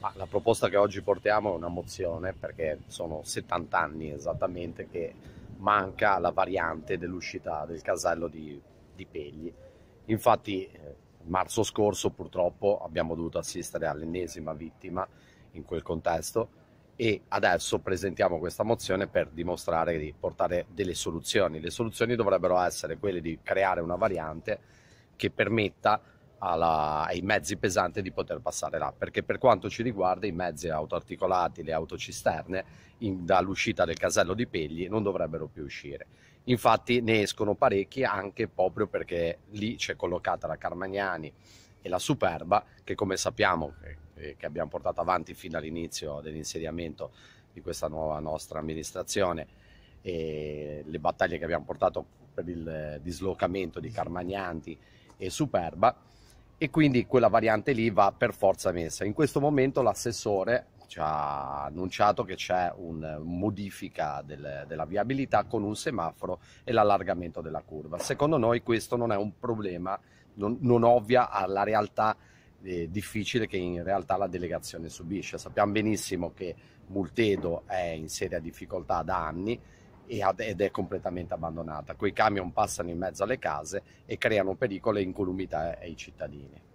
Ma la proposta che oggi portiamo è una mozione perché sono 70 anni esattamente che manca la variante dell'uscita del casello di, di Pegli. Infatti eh, marzo scorso purtroppo abbiamo dovuto assistere all'ennesima vittima in quel contesto e adesso presentiamo questa mozione per dimostrare di portare delle soluzioni. Le soluzioni dovrebbero essere quelle di creare una variante che permetta alla, ai mezzi pesanti di poter passare là, perché per quanto ci riguarda i mezzi autoarticolati, le autocisterne, in, dall'uscita del casello di Pegli non dovrebbero più uscire. Infatti ne escono parecchi anche proprio perché lì c'è collocata la Carmagnani e la Superba, che come sappiamo, che, che abbiamo portato avanti fin dall'inizio dell'insediamento di questa nuova nostra amministrazione, e le battaglie che abbiamo portato per il dislocamento di Carmagnanti e Superba, e quindi quella variante lì va per forza messa. In questo momento l'assessore ci ha annunciato che c'è una modifica del, della viabilità con un semaforo e l'allargamento della curva. Secondo noi questo non è un problema, non, non ovvia alla realtà eh, difficile che in realtà la delegazione subisce. Sappiamo benissimo che Multedo è in seria difficoltà da anni ed è completamente abbandonata. Quei camion passano in mezzo alle case e creano pericolo e incolumità ai cittadini.